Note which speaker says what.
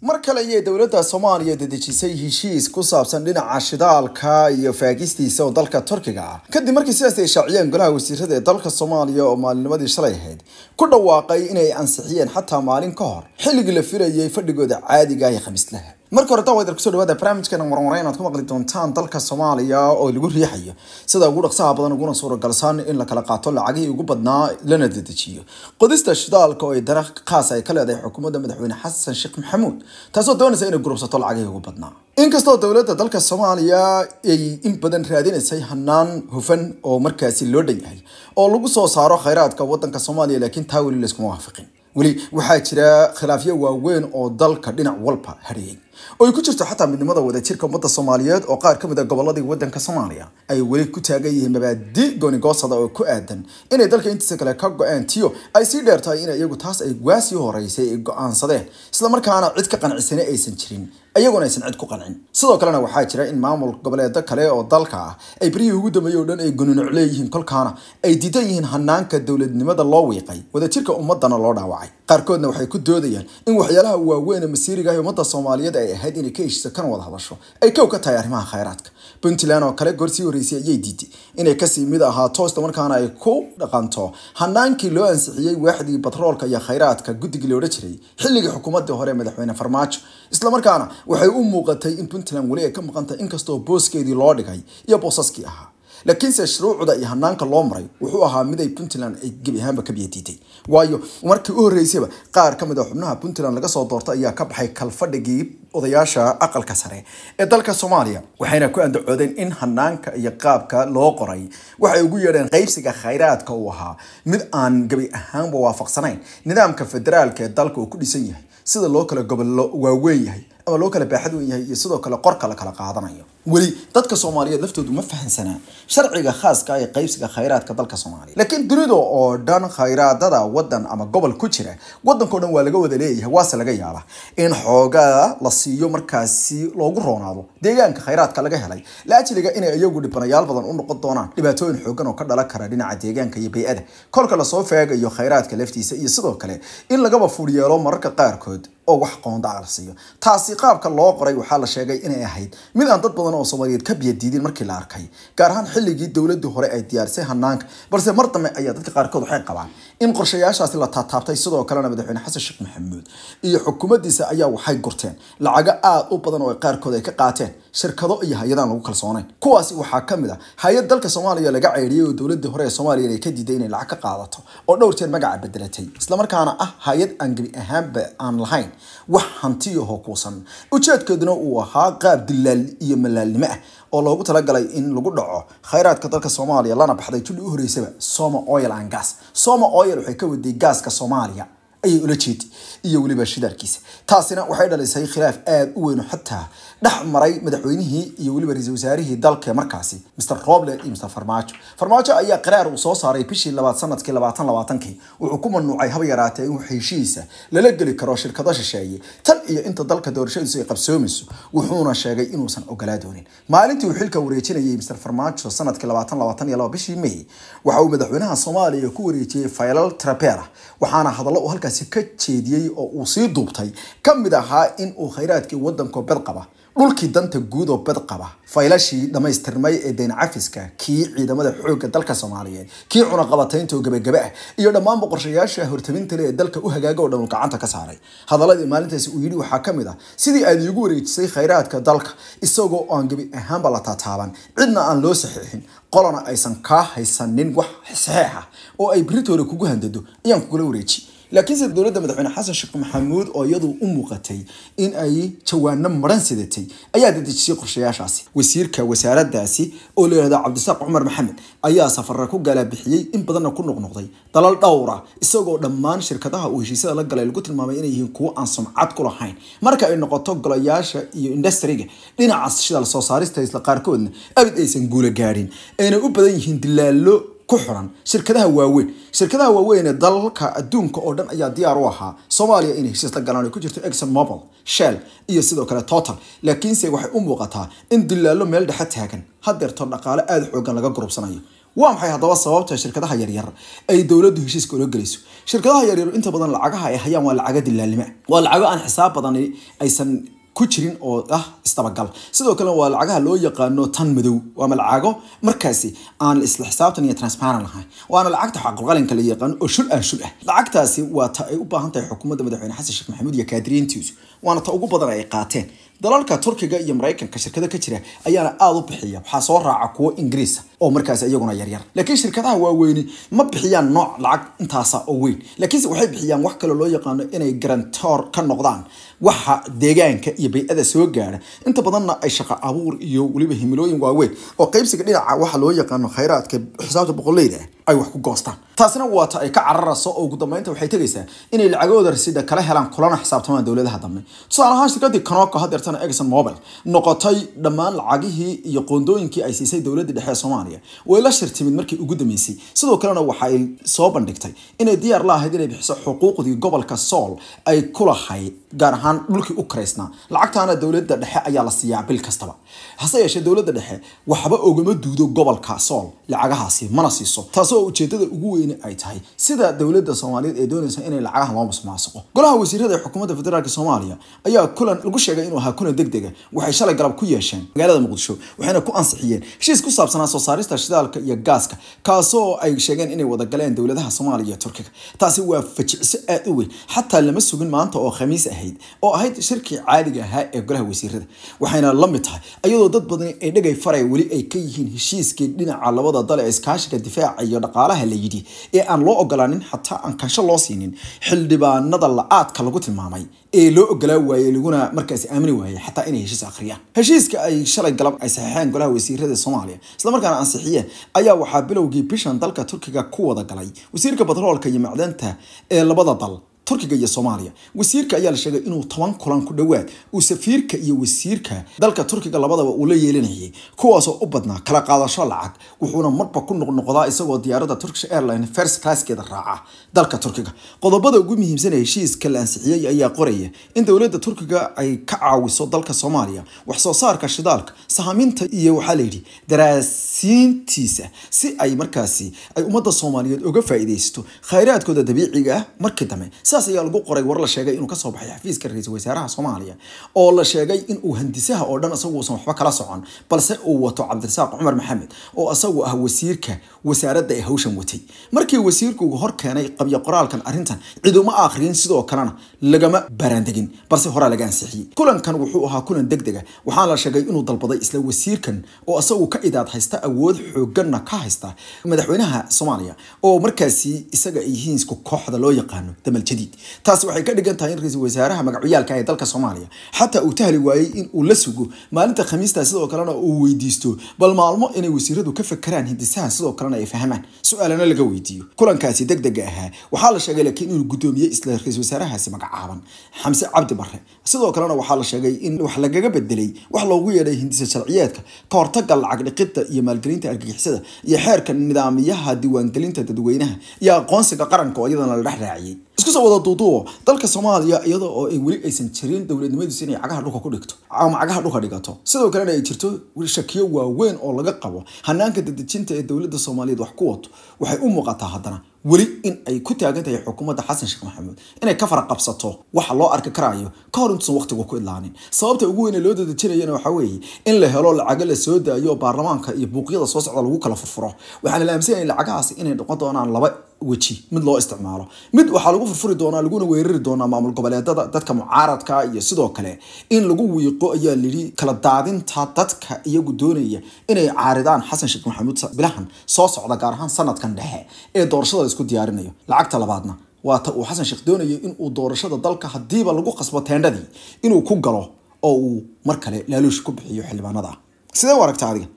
Speaker 1: mar kale ayay dowladda soomaaliya dedejisay heshiis ku saabsan dhinaca shidaalka iyo faagistiisa oo dalka turkiga kadib markii sidaas ay shaaciyeen golaha wasiirada ee dalka soomaaliya oo maalinimadii shalay ahayd ku dhawaaqay inay ansixiyeen xataa maalin ka hor xilligii la filayay fadhigooda caadiga ah ee khamiislaha marka horeta waad arku soo dhawaada barnaamijkeena marmare inaad ku maqli doontaan dalka soomaaliya oo lagu riixayo sida ugu dhaqsaha badan uguna suuragalsan in la qaato lacagihii ugu badnaa lana dedejiyo qodista shidaalka oo ay dara khaas ay ka leedahay xukuumadda madaxweyne xasan sheekh maxamuud taasoo doonaysa inay gurubsato lacagihii ugu badnaa inkastoo dowladda dalka soomaaliya ay in badan raadinaysay hanaan hufan oo markaasi loo dhan yahay oo lagu soo saaro khayraadka waddanka soomaaliya laakiin taa weli layskuma waafiqin weli waxaa jira khilaafyo waaweyn oo dalka dhinac walba hadhiyey oo ku jirto xataa midnimada wadajirka ummadda soomaaliyeed oo qaar ka mid a ah gobolladii waddanka soomaaliya ay weli ku taagan yihiin mabaadi goonigoosada oo ku aadan inay dalka intiisa kale ka go-een tiyo ay sii dheertahay tahay iyagu taas ay waasii horeysay ay go-aansadeen islamarkaana cid ka qancisani aysan jirin iyaguna aysan cid ku qancin sidoo kalena waxaa jira in maamul goboleedo kale oo dalka ah ay berihii ugu dambeeyey oo dhan ay gununuc leeyihiin kolkaana ay diidan yihiin hanaanka dowladnimada loo wiiqay wadajirka ummadana loo dhaawacay qaarkoodna waxay ku doodayaan in waxyaalaha waaweyn ee masiiriga iyo ummadda soomaaliyeed ay ahayd inay ka heshiso kana wada hadasho ay kow ka tahay arrimaha khayraadka puntland oo kale goor sii horreysay ayay diiday inay kasii mid ahaato isla markaana ay ku dhaqanto hanaankii loo ansixiyey waaxdii batroolka iyo khayraadka guddigii loodhan jiray xilligii xukuumaddii hore ee madaxweyne farmaajo islamarkaana waxay u muuqatay in puntland weli ay ka maqan tahay inkastoo booskeedii loo dhigay iyo boosaskii ahaa laakiinse shuruucda iyo hanaanka loo maray wuxuu ahaa mid ay puntland ay gebi ahaanba ka biyatiitay waayo markii u horreysayba qaar ka mid a ah xubnaha puntland laga soo doortay ayaa ka baxay kalfadhigii odayaasha aqalka sare ee dalka soomaaliya waxayna ku andacoodeen in hanaanka iyo qaabka loo qoray waxay ugu yeedheen qaybsiga khayraadka uu ahaa mid aan gebi ahaanba waafaqsanayn nidaamka federaalka ee dalka uu ku dhisan yahay sida loo kala gobollo waa yahay ama loo kala baaxad yahay iyo sidoo kale qorka la kala qaadanayo weli dadka soomaaliyeed laftoodu ma fahansanaa sharciga khaaska ee qaybsiga khayraadka dalka soomaaliya laakiin dunida oo dhan khayraadada wadan ama gobol ku jira wadanko dhan waa laga wada leeyahay waase laga yaaba in xoogaa la siiyo markaasi loogu roonaado deegaanka khayraadka laga helay la ajliga inay iyagu dhibanayaal badan u noqon doonaan dhibaatooyin xoogan oo ka dhalan kara dhinaca deegaanka iyo bay-ada kolka lasoo feegayo khayraadka laftiisa iyo sidoo kale in lagaba furyeelo mararka qaarkood oo wax qoondacla siiyo taasi qaabka loo qoray waxaa la sheegay inay ahayd mid aan dad badan oo soomaaliyeed ka biyadiidin markii la arkay gaar ahaan xilligii dowladii hore ay diyaarisay hanaanka balse mar dambe ayaa dadka qaarkood waxay qabaan in qorshayaashaasi la taataabtay sidoo kalena madaxweyne xasan sheekh maxamuud iyo xukuumaddiisa ayaa waxay gurteen lacago aad u badan oo qaarkood ay ka qaateen shirkado iyo hay-adaan lagu kalsoonayn kuwaasi waxaa ka mid ah hay-ad dalka soomaaliya laga ceydhiyey oo dowladii hore ee soomaaliya inay ka diiday inay lacag ka qaadato oo dhowr magaca bedelatay islamarkaana ah hay-ad aan gebi ahaanba aan lahayn wax hantiyo kuusan ujeedkeeduna uu ahaa qaab dilaal iyo malaalnimo ah oo loogu talagalay in lagu dhaco khayraadka dalka soomaaliya lana baxday julli u horeysaba soma oil an gas soma oil waxay ka waday gaaska soomaaliya ayay ula jeeday iyo weliba shidaalkiisa taasina waxay dhalisay khilaaf aada u weyno xataa dhex maray madaxweynihii iyo weliba ra-isul wasaarihii dalka markaasi mr roble iyo mr farmaajo farmaajo ayaa qaraar uu soo saaray bishii labaad sanadkii labaatan labaatankii wuxuu ku manuucay haba yaraatee inuu heshiisa lala geli karo shirkado shisheeye tan iyo inta dalka doorashadiisu ay qabsoomayso wuxuuna sheegay inuusan ogolaa doonin maalintii uu xilka wareejinayay mr farmaajo sanadkii labaatan labaatan iyo laba bishii may waxa uu madaxweynaha soomaaliya ku wareejiyey faylal trapera waxaana hadallo uu halka markaasi ka jeediyey oo uu sii duubtay ka mid ahaa inuu khayraadkii waddanko bad qaba dhulkii danta guud oo bad qaba faylashii dhammaystirmay ee deyn cafiska kii ciidamada xoogga dalka soomaaliyeed kii cunaqabataynta oo gebagabe ah iyo dhammaan boqorshayaasha hortabintale le ee dalka u hagaaga oo dhanul gacanta ka saaray hadaladii maalintaasi uu yidhi waxaa ka mid ah sidii aad iigu wareejisay khayraadka dalka isagoo aan gebi ahaanba la taataaban cidna aan loo saxiixin qolana aysan kaa haysanin wax saxeexa ah, oo ay beritoore kugu handado ayaan kugula wareeji laakiinse dowladda madaxweyne xasan sheekh maxamuud oo iyadu u muuqatay in ay jawaano maran sidatay ayaa dadejisay qorshayaashaasi wasiirka wasaaradaasi oo la yihahdo cabdisaaq cumar maxamed ayaa safarra ku galaabixiyey in badanna ku noqnoqday dalal dhowra isagoo dhammaan shirkadaha uu heshiisyada la galay lagu tilmaamay inay yihiin kuwo aan sumcad ku lahayn marka ay noqoto golayaasha iyo industriga dhinaca sida soo saarista isla qaarkoodna abid aysan guula gaadhin ayna u badan yihiin dilaalo ku xiran shirkadaha waaweyn shirkadaha waaweyne dalalka adduunka oo dhan ayaa diyaar u ahaa soomaaliya inay heshiis la galaan ay ku jirto exxon mobil shell iyo sidoo kale total laakiinse waxay u muuqataa in dilaallo meel dhexe taagan hadeerto dhaqaale aada xoogan laga gurubsanayo waa maxay haddaba sababta shirkadaha yaryar ay dowladdu heshiiska ula gelayso shirkadaha yaryar inta badan lacagaha ay hayaan waa lacaga dilaalnima waa lacago aan xisaab badan aysan ku jirin oo ah isdabagal sidoo kale waa lacagaha loo yaqaano tan madow waama lacago markaasi aan isla xisaabtan iyo transparent lahayn waana lacagta xaqulqalanka la yaqaano oo shul aan shul ah lacagtaasi waa ta ay u baahan tahay xukuumadda madaxweyne xasan sheekh maxamuud iyo kaadiriintiisu waana ta ugu badan ay qaateen dalalka turkiga iyo maraykanka shirkada ka jira ayaana aada u bixiya waxaa soo raaca kuwo ingiriisa ah oo markaas iyaguna yaryar laakiin shirkadaha waaweyni ma bixiyaan nooc lacag intaasa ah oo weyn laakiinse waxay bixiyaan wax kale loo yaqaano inay garantor ka noqdaan waxa deegaanka iyo bay-ada soo gaadha inta badanna ay shaqo abuur iyo weliba himilooyin waaweyn oo qaybsiga dhinaca waxa loo yaqaano khayraadka xisaabta boqoleyda ah ay wax ku goostaan taasina waata ay ka cararayso oo ugu dambeynta waxay tegaysaa inay lacagooda rasiida kala helaan kulana xisaabtamaan dowladaha dambe tusaale ahaan shirkadii kanooka hadeertana egson mobile noqotay dhammaan lacagihii iyo qoondooyinkii ay siisay dowladii dhexe ee soomaaliya way la shirtimid markii ugu dambeysay sidoo kalena waxaay soo bandhigtay inay diyaar la ahayd inay bixiso xuquuqdii gobolka sool ay kulahayd gaar ahaan dhulkii u karaysnaa lacagtaana dowladda dhexe ayaa la siiyaa bil kastaba hase yeeshee dowladda dhexe waxba ogama duudo gobolka sool lacagahaasi mana siiso taasi ujeedada ugu weyne ay tahay sida dowladda soomaaliyeed ee doonaysa inay lacagaha loo musmaasuqo golaha wasiirada ee xukuumadda federaalk soomaaliya ayaa kulan lagu sheegay inuu ahaa kulan deg dega ah. waxay shalay galab ku yeesheen magaalada muqdisho waxayna ku ansixiyeen heshiis ku saabsanaa soo saarista shidaalka iyo gaaska kaasoo ay sheegeen inay wadagaleen dowladaha soomaaliya iyo turkiga taasi waa fajicso aad u weyn xataa lama sugin maanta oo khamiis ah ahayd oo ahayd shirki caadiga ahaa ee golaha wasiirada waxayna lamid tahay iyadoo dad badan ay dhegay faray weli ay ka yihiin heshiiskii dhinaca labada dal ee iskaashiga difaaca iyo dhaqaalaha la yidhi ee aan loo ogolaanin xataa aan kansho loo siinin xildhibaanada la-aadka lagu tilmaamay ee loo ogolaa waayey laguna markaasi aamini waayey xataa inay heshiis akhriyaan heshiiska ay shalay galab ay saxeexeen golaha wasiirada soomaaliya islamarkaana ansixiyeen ayaa waxaa bilowgii bishan dalka turkiga ku wada galay wasiirka batroolka iyo macdanta ee labada dal turkiga iyo soomaaliya wasiirka ayaa la sheegay inuu toban kulan ku dhowaad uu safiirka iyo wasiirka dalka turkiga labadaba uu la kuwaasoo u badnaa kala qaadasho lacag wuxuuna marba ku noqnoqdaa isagoo diyaaradda turkish airline first classkeeda raaca dalka turkiga qodobada ugu muhiimsan ee heshiiska la ansixiyey ayaa qoraya in dowladda turkiga ay ka caawiso dalka soomaaliya wax soo saarka shidaalka sahaminta iyo waxaa layidhi daraasiintiisa si ay markaasi ay ummadda soomaaliyeed uga faa'iidaysto khayraadkooda dabiiciga ah markii dambe saas ayaa lagu qoray war la sheegay inuu kasoo baxay xafiiska ra-iisul wasaaraha soomaaliya oo la sheegay inuu handisaha oo dhan isagu uusan waxba kala socon balse uu wato cabdirasaaq cumar maxamed oo isagu ah wasiirka wasaaradda ee hawshan watay markii wasiirku uu hor keenay qabyo qoraalkan arrintan ciduma akhriyin sidoo kalena lagama baraandegin balse horaa laga ansixiyey kulankan wuxuu ahaa kulan deg dega waxaa la sheegay inuu dalbaday isla wasiirkan oo isagu ka idaad haysta awood xooganna ka haysta madaxweynaha soomaaliya oo markaasi isaga ay yihiin isku kooxda loo yaqaano damal jadiid taasi waxay ka dhigan tahay in ra-iisul wasaaraha magacyaalka ee dalka soomaaliya xataa uu tahli waayey in uu la sugo maalinta khamiista sidoo kalena uu weydiisto bal maalmo inay wasiiradu ka fakeraan hindisaha sidoo kalena ay fahmaan su-aalana laga weydiiyo kulankaasi deg dega ahaa waxaa la sheegay laakiin inuu gudoomiyey isla ra-iisul wasaarahaasi magacaaban xamse cabdi bare sidoo kalena waxaa la sheegay in wax lagaga bedelay wax loogu yeedhay hindisa sharciyeedka ka lacag dhiqida iyo maalgelinta argagixisada iyo xeerka nidaamyaha diiwaangelinta dadweynaha iyo aqoonsiga qaranka oo iyadana la dhex raaciyey isku soo wada duuduubo dalka soomaaliya iyadoo oo weli aysan jirin dowladnimadiisu inay cagaha dhulka ku dhigto ama cagaha dhulka dhigato sidoo kalena ay jirto shakiyo waaweyn oo laga qabo hanaanka dadejinta ee dowladda soomaaliyeed wax ku wato waxay u muuqataa haddana weli in ay ku taagan tahay xukuumadda xasan sheekh maxamuud inay ka fara qabsato waxa loo arki karayo ka intuusan waqtigu ku idlaanin sababta ugu weyn loo dadejinayana waxaa weeye in la helo lacago la soo daayo baarlamaanka iyo buuqyada soo socda lagu kala furfuro waxaana la aaminsanaya lacagahaas inay noqon doonaan laba weji mid loo isticmaalo mid waxaa lagu furfuri doonaa laguna weerari doonaa maamul goboleedada dadka mucaaradka iyo sidoo kale in lagu wiiqo ayaa lihi kala daadinta dadka iyagu doonaya inay caaridaan xasan sheekh maxamuud bilahan soo socda gaar ahaan sanadkan dhexe ee doorashada laisku diyaarinayo lacagta labaadna waa ta uu xasan sheekh doonayay in doorashada dalka haddiiba lagu qasbo teendhadii inuu ku galo oo uu mar kale laaluush ku bixiyo xildhibaanada sidee u aragta adiga